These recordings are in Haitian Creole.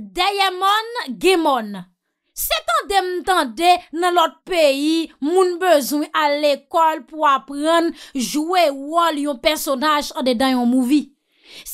Deye mon, gey mon. Se tan dem tan de nan lot peyi, moun bezwen al ekol pou apren jowe wol yon personaj an de dan yon mouvi.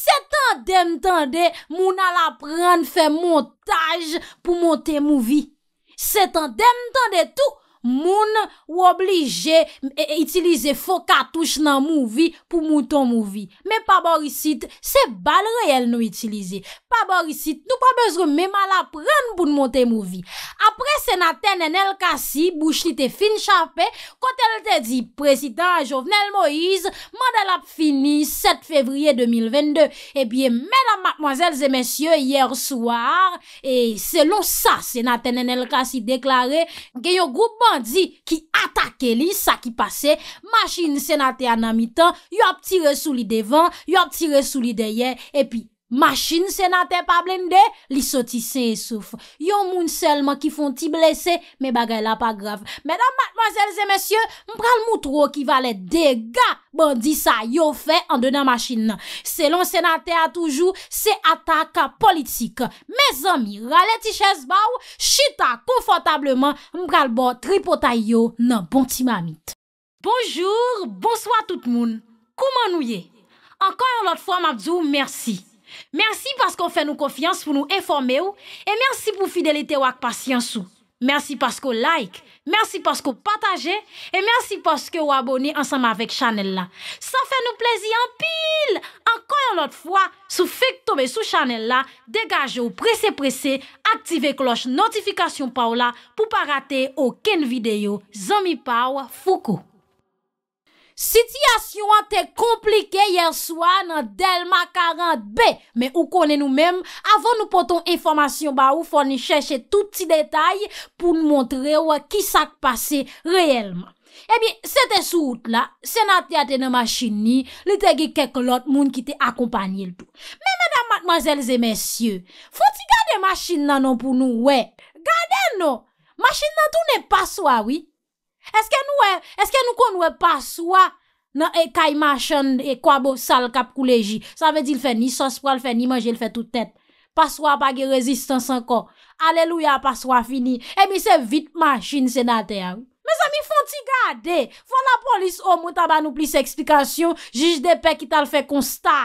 Se tan dem tan de moun al apren fe montaj pou monte mouvi. Se tan dem tan de tou. moun woblije itilize e, fo katouche nan mouvi pou mouton mouvi. Me pa borisit, se bal reyel nou itilize. Pa borisit, nou pa bezre me mal apren pou nou monte mouvi. Apre se naten en el kasi, bouchlite finchapè, kote lte di, prezident jovenel Moïse, mandel ap fini 7 fevriye 2022. E biye, mena mwazel zemensye yer swar, e selon sa, se naten en el kasi deklare, genyo goupman di ki atake li, sa ki pase, mashine senate anamitan, yop tire sou li devan, yop tire sou li deyen, epi Machin senate pa blende, li sotise e souf. Yo moun selman ki fon ti blese, me bagay la pa graf. Medan madmazelze mesye, mpral moutro ki valet dega bandisa yo fe an denan machin nan. Selon senate a toujou, se ataka politik. Me zami, rale ti ches bau, chita konfotableman, mpral bo tripotay yo nan bonti mamit. Bonjour, bonsoi tout moun. Kouman nou ye? Ankan yon lot fwa mabzou, mersi. Mersi paske ou fe nou konfians pou nou informe ou, e mersi pou fidelite ou ak pasyans ou. Mersi paske ou like, mersi paske ou pataje, e mersi paske ou aboni ansama vek chanel la. Sa fe nou plezi anpil! Ankon yon lot fwa, sou fek tobe sou chanel la, degaje ou prese prese, aktive kloche notifikasyon pa ou la, pou pa rate ou ken videyo. Zomi pa ou, foko! Sityasyon an te komplike yerswa nan Delma 40B Me ou konen nou menm avon nou poton informasyon ba ou Fon ni chèche tout ti detay pou nou montre wè ki sa te pase reyelman Ebyen, se te souout la, se nan te ate nan machin ni Li te ge keklot moun ki te akompanyel tou Me menam matmazèlze mensyè, fò ti gade machin nan nou pou nou wè Gade nan nou, machin nan tou ne paswa wè E, eske nou kon wè e paswa nan ekay machan e kwa bo sal kap kouleji? Sa vè di l fè ni sos pwa l fè ni manje l fè toutet. Paswa bagi rezistans anko. Aleluya paswa fini. Ebi se vit machin senate ya. Me zami fwanti gade. Fwa la polis o mouta ba nou plis eksplikasyon. Jij de pek ital fè konsta.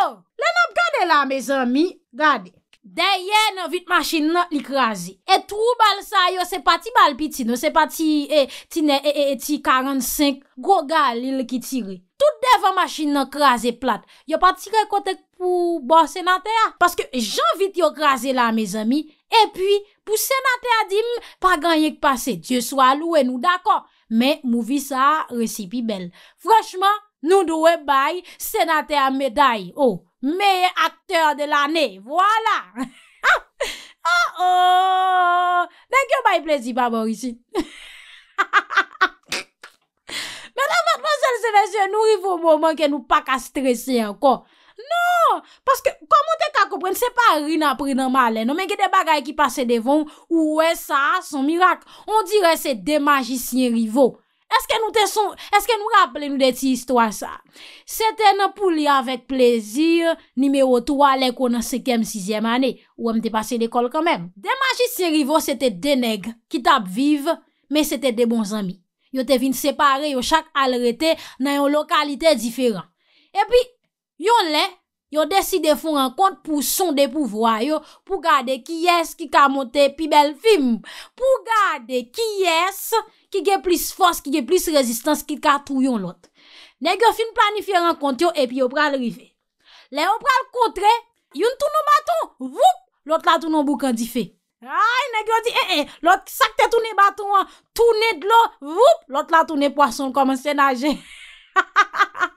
Oh! Le nop gade la me zami. Gade. Deye nan vit machin nan li kraze. Et trou bal sa yo se pati bal pi ti nou se pati e ti ne e e e ti 45 groga li li ki tire. Tout devan machin nan kraze plat yo pati re kote pou bon senate a. Paske jan vit yo kraze la me zami. E pi pou senate a dim pa ganyek pase. Diyo swa lou e nou dako. Me mou vi sa resipi bel. Franchman. Nou nou e bay senate a meday. Oh, mey akter de l'anè. Voilà. Oh oh. Nèk yo bay plezi ba mor ici. Mè nan matman sel seveche, nou rivo mouman ke nou pak a stresi anko. Non. Paske, komon te ka kopren, se pa rin apri nan malè. Non men gen de bagay ki pase devon, ouwe sa, son mirak. On dire se de magicien rivo. Eske nou te son, eske nou rappele nou de ti istwa sa? Sete nan pou li avèk plezir, nimeyo tou alè konan se kem 6è manè, ou am te pase l'ekol kamèm. De magis se rivo, sete de neg, ki tap vive, men sete de bon zami. Yo te vin separe, yo chak alretè nan yon lokalite diferan. E pi, yon lè, Yon deside foun renkont pou sonde pou voyo, pou gade ki yes ki ka monte pi bel fim, pou gade ki yes ki ge plis fos, ki ge plis rezistans ki ka tou yon lot. Negyo fin planifi renkont yo epi yon pral rive. Le yon pral kontre, yon tou nou baton, voup, lot la tou nou bou kandife. Ay, negyo di, e, e, lot sakte tou nou baton, tou nou dlo, voup, lot la tou nou poason koman se nage. Ha, ha, ha, ha.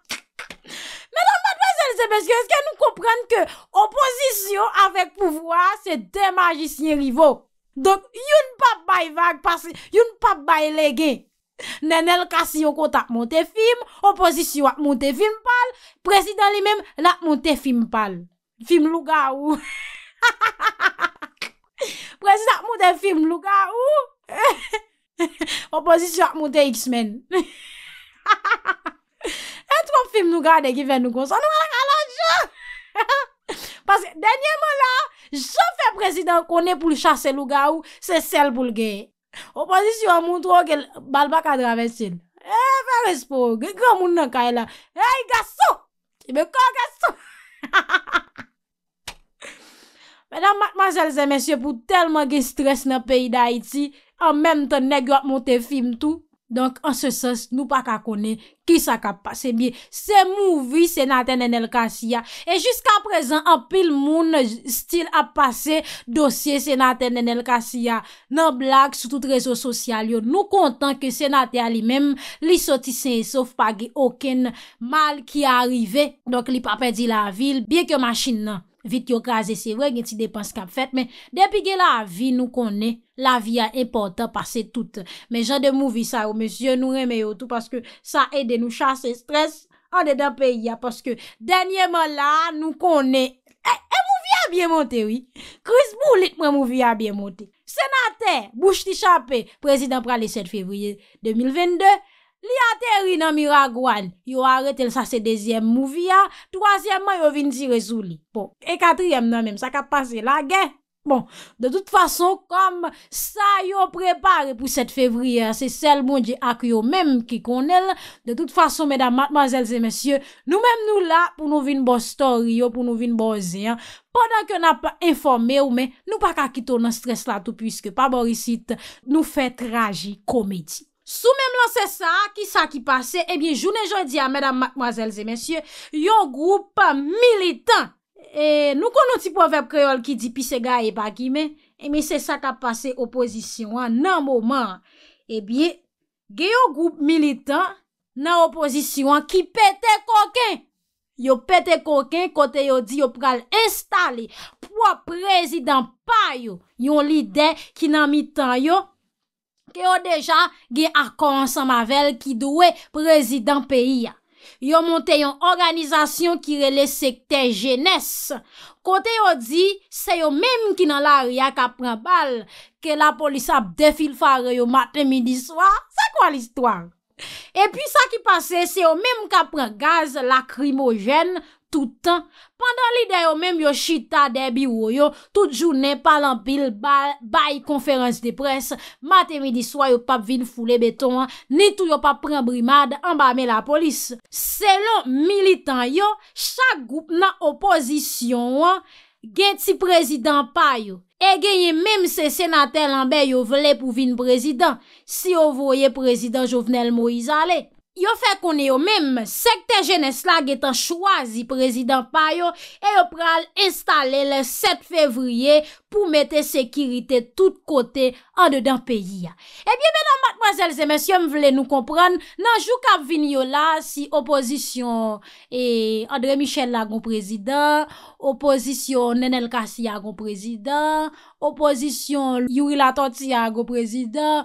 Sebezke, eske nou kompren ke opozisyon avek pouvoa se de magis nye rivo. Donk yon pap bay vag, yon pap bay lege. Nenel kasi yo kont ak monte film, opozisyon ak monte film pal, prezidant li men la ak monte film pal. Film luga ou. Ha ha ha ha ha ha ha. Prezidant ak monte film luga ou. Ha ha ha ha ha ha. Opozisyon ak monte X-Men. Ha ha ha ha ha ha. E eh, trop film nou gade ki ven nou konson, nou ala kalan jan! Paske denye mou la, jan fe prezident konen pou l chase louga ou, se sel pou l geye. Opozisyon moun tro gen balba kadra vensil. E, eh, fe respon, ge gran moun nan kaye la. E, gasou! E, beko gasou! Menan matmazelze mensyo pou telman gen stres nan peyi da iti, an menm ton negyo ap monte film tou, Donk an se sens nou pa ka kone ki sa ka pase bi se mouvi senate nenel kasi ya. E jiska prezan apil moun stil ap pase dosye senate nenel kasi ya nan blag sou tout rezo sosyal yo. Nou kontan ke senate a li menm li soti sensof pa ge oken mal ki a arrive. Donk li pa pedi la vil biye ke masin nan. Vit yo kaze se we gen ti depan skap fet, men depi gen la vi nou konen, la vi a e portan pase tout. Men jan de mou vi sa ou, men jen nou reme yo tout, paske sa e de nou chase stres an de da peyi ya, paske denye man la nou konen, e, e mou vi a bie monte oui, kriz boulik mwen mou vi a bie monte. Senater, bouch ti chanpe, prezident prale 7 fevriye 2022, Li a teri nan miragwan, yo aretel sa se dezyem mouvi ya, troasyem man yo vin si rezou li. Bon, e katryem nan men, sa ka pase la gen. Bon, de tout fason, kom sa yo prepare pou set fevriye, se sel moun di ak yo men ki konel, de tout fason, medan, matmazelze, mesye, nou men nou la pou nou vin bo story yo, pou nou vin bo zyen. Pendan ke na pa informe ou men, nou pa ka kito nan stres la tou, puisque pa borisit nou fet raji komedi. Sou mem lan se sa, ki sa ki pase, ebyen, jounen joun di a, mèdam, mwazèl, zè mèsyè, yon groupa militan. E, nou konon ti povep kreol ki di pi se ga e bagi men, ebyen, se sa ka pase opozisyon an, nan mouman. Ebyen, ge yon groupa militan nan opozisyon ki pète kokè. Yo pète kokè kote yo di yo pral installe pou a prezidant payo yon lider ki nan mitan yo. Ke yo deja, ge akonsan mavel ki dwe prezident peyi ya. Yo monte yon organizasyon ki rele sekte jenese. Kote yo di, se yo menm ki nan la ria ka pren bal, ke la polisa defil fare yo maten midi swa, sa kwa l'histoire? E pi sa ki pase, se yo menm ka pren gaz lakrimo jen, Toutan, pandan li deyo menm yo chita debi woyo, tout jounen palan pil bay konferans de pres, mate midi swa yo pap vin foule beton, ni tou yo pap pren brimad, ambame la polis. Selon militan yo, chak goup nan oposisyon, gen ti prezident payo. E genye menm se senatel anbe yo vle pou vin prezident, si yo voye prezident Jovenel Moizaleh. Yo fè konye yo mèm, sekte jenè slag etan chwazi prezidant payo, e yo pral installe le 7 fevriye pou mette sekirite tout kote an de dan peyi ya. Ebyen mè nan mademoiselles et messièm vle nou kompran, nan jou kap vini yo la si oposisyon e, Andre Michel la gon prezidant, oposisyon Nenel Kassi ya gon prezidant, oposisyon Youri Latonti ya gon prezidant,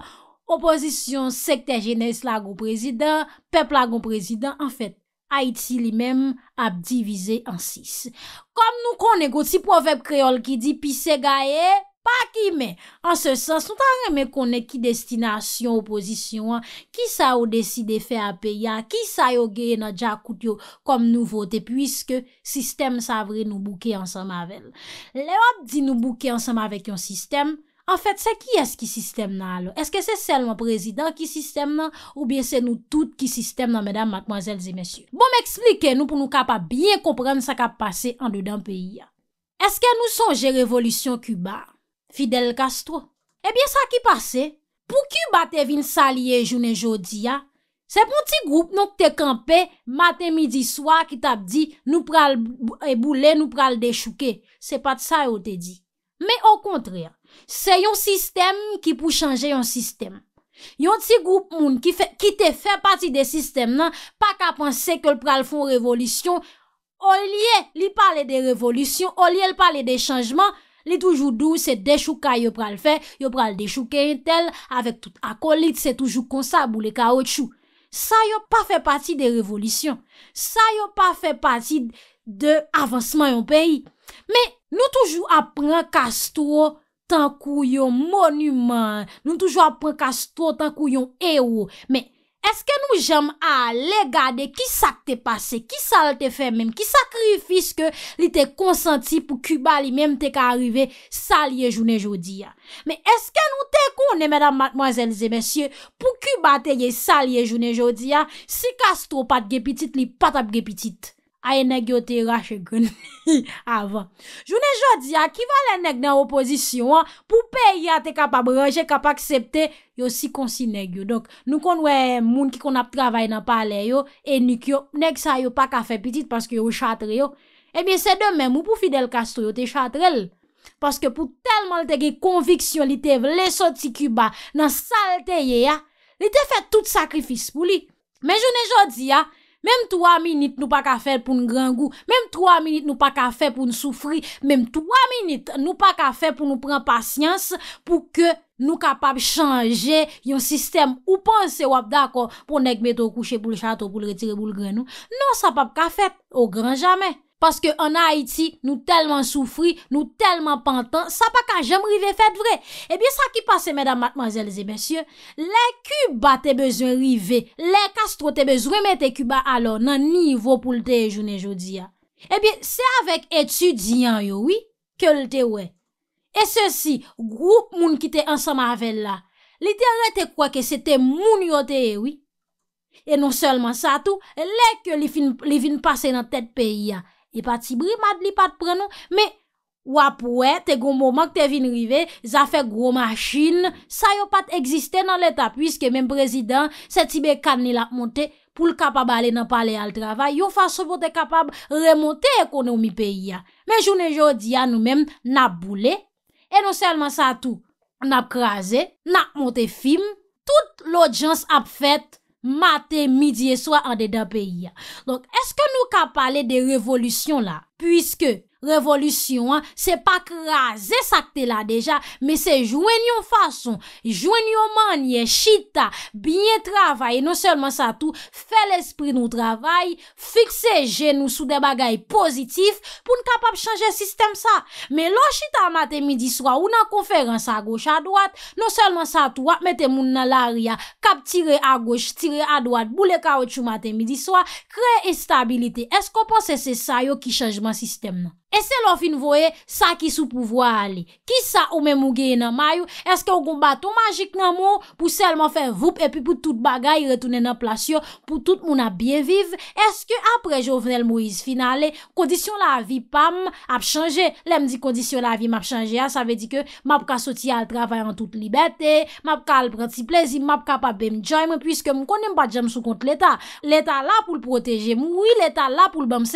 Oposisyon sekte genes la goun prezidant, pep la goun prezidant, an fèt, Haiti li mèm ap divize an sis. Kom nou kon negoti profep kreol ki di pise gaye, pa ki mè. An se sens, nou tan remè kon ne ki destinasyon oposisyon an, ki sa ou deside fe apeya, ki sa ou geye na jakout yo kom nou vote, pwiske sistem sa vre nou bouke ansam avèl. Le wap di nou bouke ansam avèk yon sistem, En fèt, se ki es ki sistem nan alo? Eske se selman prezident ki sistem nan? Ou bien se nou tout ki sistem nan, mèdam, matmazèl, zi mèsyou? Bon mè eksplike nou pou nou kapap byen komprende sa kap pase an de dan peyi ya. Eske nou sonje revolutyon kuba? Fidel Castro? Ebyen eh sa ki pase? Pou kuba te vin salye jounen jodi ya? Se pou ti group nou te kampe, maten, midi, swa, ki tap di, nou pral e boule, nou pral de chouke. Se pat sa yo te di. Me o kontre ya. Se yon sistem ki pou chanje yon sistem. Yon ti group moun ki te fe pati de sistem nan, pa ka panse ke l pral fon revolisyon, o liye li pale de revolisyon, o liye l pale de chanjman, li toujou dou se dechou ka yo pral fe, yo pral dechou ke intel, avek tout akolit, se toujou konsa bou le kaotchou. Sa yo pa fe pati de revolisyon. Sa yo pa fe pati de avansman yon peyi. Me nou toujou apren kastou, tan kou yon monumen, nou toujwa prekastro, tan kou yon ewo, men, eske nou jem a legade, ki sak te pase, ki sal te fe men, ki sakrifis ke li te konsenti, pou kuba li men te ka arrive, sal ye jounen jodi ya. Men, eske nou te konen, men, madame, mademoiselle, pou kuba te ye sal ye jounen jodi ya, si kastro pat gepitit, li pat ap gepitit. a ye neg yo te rache kon ni avan. Jounen jodi ya, ki valen neg nan opozisyon an, pou peye a te kapab roje, kapak septe, yo si konsi neg yo. Donk, nou kon wè moun ki kon ap travay nan pale yo, e nik yo, neg sa yo pa kafe pitit, paske yo chatre yo, ebyen eh se demen mou pou Fidel Castro yo te chatre l. Paske pou telman l te ge konviksyon li te vle soti kuba, nan salte ye ya, li te fè tout sakrifis pou li. Men jounen jodi ya, Mèm 3 minit nou pa ka fè pou nou grangou, mèm 3 minit nou pa ka fè pou nou soufri, mèm 3 minit nou pa ka fè pou nou pren pasyans pou ke nou kapap chanje yon sistem ou panse wap dako pou nek meto kouche pou l chato pou l retire pou l grenou. Non sa pap ka fè, ou gran jamè. Paske an Haiti nou telman soufri, nou telman pantan, sa pa ka jem rive fet vre. Ebyen eh sa ki pase, medan matmazelze mensyon, le kuba te bezon rive, le kastro te bezon remete kuba alo nan nivou pou lte e jounen joudiya. Ebyen, eh se avek etudiyan yowi, ke lte we. E se si, group moun ki te ansama avella, li direte kwa ke se te moun yote e wii. E non selman sa tou, le ke li vin pase nan tet peyi ya. E pa tibri mad li pa t prenou, me wap wè, te gombo mank te vin rive, zafèk gro machin, sa yo pat eksiste nan l'Etat, pwiske menm prezident, se tibè kan nil ap monte pou l kapab ale nan pale al travay, yo fasyo pou te kapab remonte ekonomi peyi ya. Men jounen jodi ya nou menm nap boule, e non selman sa tou, nap kraze, nap monte film, tout l odjans ap fèt, Mate midi e swa an de da peyi ya. Donk, eske nou ka pale de revolusyon la? Puiske... Revolusyon an, se pa krasen sakte la deja, me se jwenyon fason, jwenyon manye, chita, bine travay, non selman sa tou, fe l'espri nou travay, fikse genou sou de bagay pozitif, pou n kapap chanje sistem sa. Me lo chita mate midi swa, ou nan konferans a goch a dwat, non selman sa tou, ap mette moun nan l'aria, kap tire a goch, tire a dwat, boule ka wè chou mate midi swa, kre estabilite. Esko panse se sa yo ki chanjman sistem nan? E se lò fin voye, sa ki sou pou vwa li? Ki sa ou men mou geye nan mayou? Eske ou gomba tou magik nan mou? Pou sel mò fè voup? E pi pou tout bagay retounen nan plasyon? Pou tout moun ap biye vive? Eske apre Jovenel Moïse finalè, kondisyon la vi pam ap chanje? Le m di kondisyon la vi m ap chanje ya, sa ve di ke m ap ka soti al travay an tout libetè, m ap ka al pranti plezi, m ap ka pa bem djoyme, pwiske m konen m pa djem sou kont l'Etat. L'Etat la pou l'proteje mou, l'Etat la pou l'bam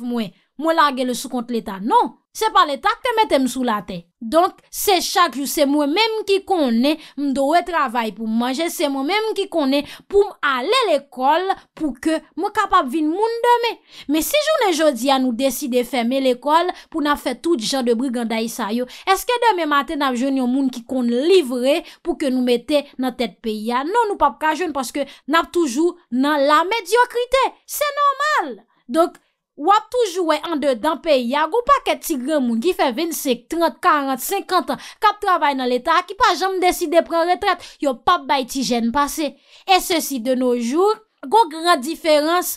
mwen, mwen lage le sou kont l'Etat. Non, se pa l'Etat ke mette m sou la te. Donk, se chak jou, se mwen mwen mwen ki konen, mwen dowe travay pou manje, se mwen mwen mwen ki konen pou mwen ale l'ekol pou ke mwen kapap vin moun deme. Men si jounen jodi a nou deside feme l'ekol pou nap fe tout jan de briganda isa yo, eske deme maten ap jounen yon moun ki kon livre pou ke nou mette nan tet pe ya? Non, nou pap ka jounen, paske nap toujou nan la mediokrite. Se, se normal. Donk, Wap toujouwe an de dan peyi ya, go pa ket ti gran moun ki fe 25, 30, 40, 50 an kap travay nan l'Etat ki pa jam deside pren retret, yo pap bay ti jen pase. E se si de nou jour, go gran diferans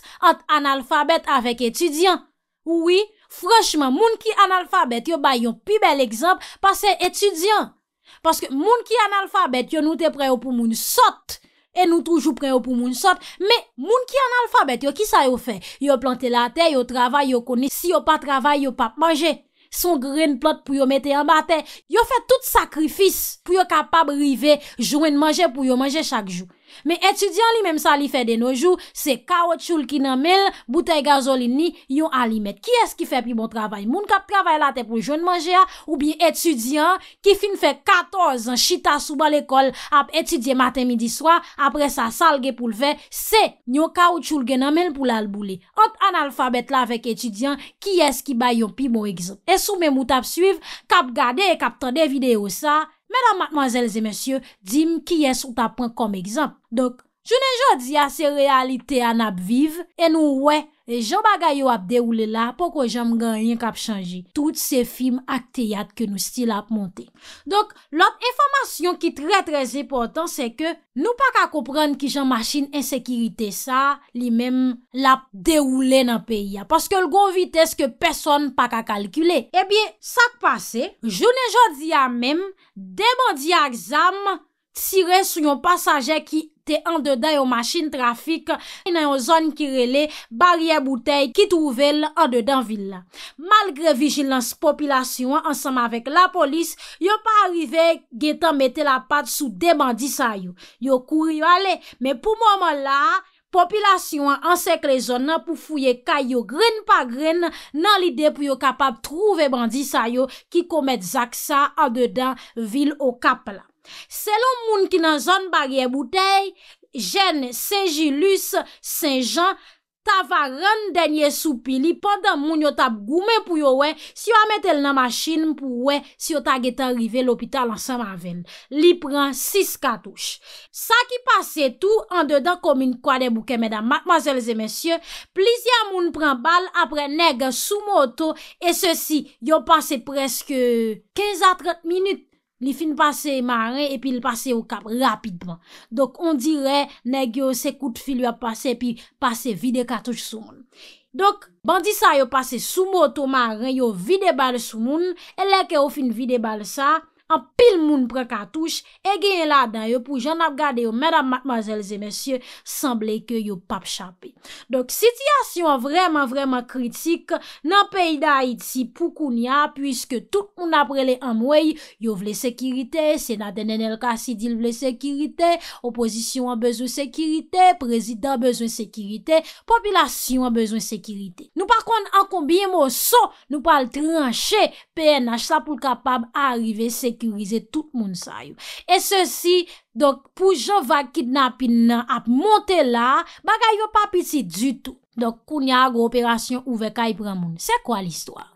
an alfabet avek etudyan. Ouwi, froschman, moun ki an alfabet yo bay yon pi bel ekzamp pase etudyan. Paske moun ki an alfabet yo nou te preyo pou moun sotte. E nou toujou preyo pou moun sot Me moun ki an alfabet yo ki sa yo fe Yo plante la te, yo travay, yo kone Si yo pa travay, yo pa manje Son gren plat pou yo mette yon ba te Yo fe tout sakrifis pou yo kapab rive Jouen manje pou yo manje chak jou Me etudyan li menm sa li fe de noujou, se kaoutchoul ki nanmel, boutei gazolin ni, yon alimet. Ki eski fe pi bon travay? Moun kap travay la te pou joun manje a, ah, ou bi etudyan ki fin fe 14 an chita souba l'ekol ap etudye maten midi swa, apre sa salge pou l've, se, nyon kaoutchoul gen nanmel pou lalbou li. Ot analfabet la vek etudyan, ki eski bay yon pi bon egzot? E sou menm ou tap suiv, kap gade e kap trade video sa. Mèdam matmanzèl zè mèsyè, di m ki yè sou ta pran kom ekzamp. Dok, jounen jò di a se realite an ap viv, en nou wè, E jan bagay yo ap dewoule la, poko jan mgan yon kap chanji. Tout se film akteyat ke nou stil ap monte. Donk, lote informasyon ki tre trez epotan se ke nou pa ka kompran ki jan machin ensekirite sa, li menm la ap dewoule nan peyi ya. Paske lgo vites ke peson pa ka kalkyule. Ebyen, sak pase, jounen jodi ya menm, deman di a exam tire sou yon pasajer ki akteyat, te an dedan yo machin trafik nan yo zon ki rele barye boutei ki touvel an dedan vil la. Malgre vigilans popilasyon ansam avek la polis, yo pa arrive getan mette la pat sou de bandi sa yo. Yo kouri yo ale, men pou momon la, popilasyon ansèk le zon nan pou fouye kay yo gren pa gren nan lide pou yo kapap trouve bandi sa yo ki komet zak sa an dedan vil o kap la. Se loun moun ki nan zon barye boutei, jen Saint-Gilus, Saint-Jean, tava ren denye soupi li pandan moun yo tab goumen pou yo we, si yo amet el nan machin pou we si yo tag etan rive l'opital ansan maven. Li pran 6 katouche. Sa ki pase tou, an dedan komin kwa de bouke, medan, makmazelze mesye, plizia moun pran bal apre neg soumoto, e se si yo pase preske 15 a 30 minute. Li fin pase ma ren epi li pase yo kap rapidman. Dok, on dire, neg yo sekout fil yo ap pase epi pase vide katouch sou moun. Dok, bandisa yo pase soumoto ma ren, yo vide bal sou moun, e lek yo fin vide bal sa. an pil moun prek atouche, e genye la dan yo pou jan ap gade yo, mèdam, mèzelzè, mèsyè, sanble ke yo pap chapè. Dok, sityasyon vreman, vreman kritik, nan peyda Haiti poukoun ya, pwiske tout moun ap rele amwey, yo vle sekirite, senaten en elka si dil vle sekirite, oposisyon an bezwen sekirite, prezident an bezwen sekirite, popilasyon an bezwen sekirite. Nou pa kon an kombiye mou so, nou pa al tranche PNH sa pou kapab a arrive sekirite. ki wize tout moun sayo. E se si, pou jo va kidnapin nan ap monte la, bagay yo pa piti si dutou. Dok, kouni ago operasyon ouve ka yi pran moun. Se kwa l'histoire?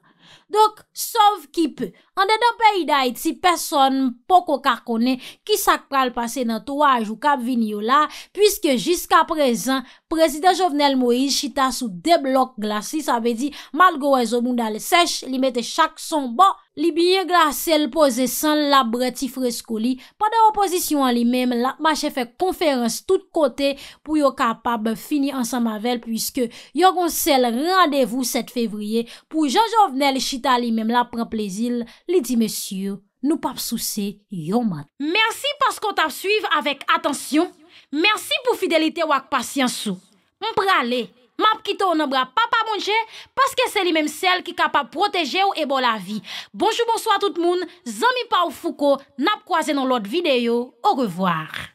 Dok, sov ki pe, an dedan pe iday ti, person mpoko kakone, ki sak pral pase nan toaj ou kab vini yo la, pwiske jiska prezen, prezident Jovenel Moïse chita sou deblok glasi, sa ve di, malgo wè zo moun dale sech, li mette chak son bo, Li biye glasel pose san la bretif reskoli. Pa de oposisyon li mem, la ma chefe konferans tout kote pou yo kapab fini ansan ma vel pwiske yo gonsel radevou set fevriye pou Jean Jovenel Chita li mem la pren plezil li di mesyur nou pap souse yo man. Mersi pas kon tap suiv avèk atensyon. Mersi pou fidelite wak pas yansou. Mprale. map kito ou nabra papa mounje, paske se li menm sel ki kapap proteje ou ebo la vi. Bonjou bonso a tout moun, zami pa ou fouko, nap kwa ze nan lot videyo, ou revoar.